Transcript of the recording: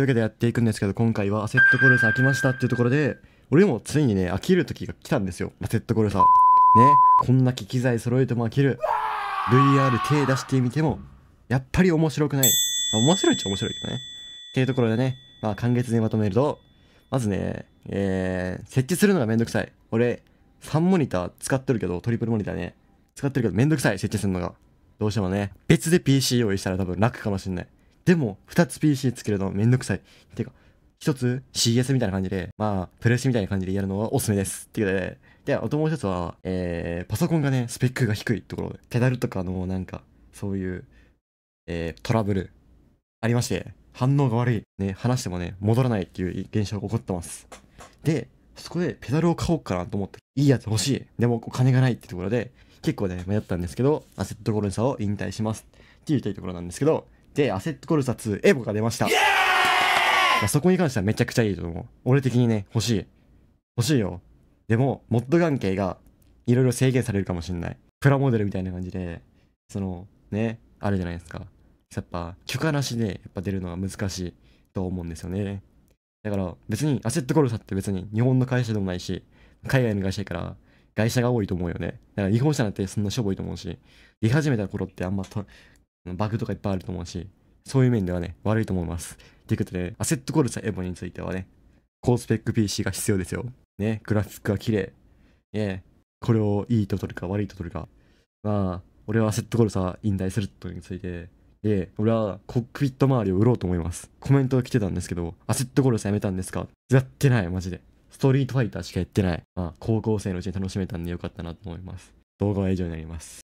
というわけでやっていくんですけど、今回はアセットコルサーきましたっていうところで、俺もついにね、飽きる時が来たんですよ。アセットコルサー。ね。こんな機材揃えても飽きる。VR 手出してみても、やっぱり面白くない。面白いっちゃ面白いけどね。っていうところでね、まあ、簡潔にまとめると、まずね、えー、設置するのがめんどくさい。俺、3モニター使ってるけど、トリプルモニターね。使ってるけどめんどくさい、設置するのが。どうしてもね、別で PC 用意したら多分楽かもしんない。でも、2つ PC つけるのめんどくさい。てか、1つ CS みたいな感じで、まあ、プレスみたいな感じでやるのはおすすめです。っていうことで、で、あともう一つは、えー、パソコンがね、スペックが低いところで、ペダルとかのなんか、そういう、えー、トラブル、ありまして、反応が悪い。ね、話してもね、戻らないっていう現象が起こってます。で、そこでペダルを買おうかなと思って、いいやつ欲しい。でもお金がないってところで、結構ね、迷ったんですけど、セットゴころにさを引退します。って言いたいところなんですけど、で、アセットコルサ2エボが出ました。まあ、そこに関してはめちゃくちゃいいと思う。俺的にね、欲しい。欲しいよ。でも、モッド関係がいろいろ制限されるかもしんない。プラモデルみたいな感じで、その、ね、あるじゃないですか。やっぱ、許可なしで、やっぱ出るのは難しいと思うんですよね。だから、別に、アセットコルサって別に日本の会社でもないし、海外の会社やから、会社が多いと思うよね。だから、違法者なんてそんなしょぼいと思うし、出始めた頃ってあんまバグとかいっぱいあると思うし、そういう面ではね、悪いと思います。ということで、アセットコルサエボについてはね、高スペック PC が必要ですよ。ね、グラフィックが綺麗。ね、これをいいと取るか悪いと取るか。まあ、俺はアセットコルサ引退することについて、で、俺はコックピット周りを売ろうと思います。コメントが来てたんですけど、アセットコルサやめたんですかやってない、マジで。ストリートファイターしかやってない。まあ、高校生のうちに楽しめたんでよかったなと思います。動画は以上になります。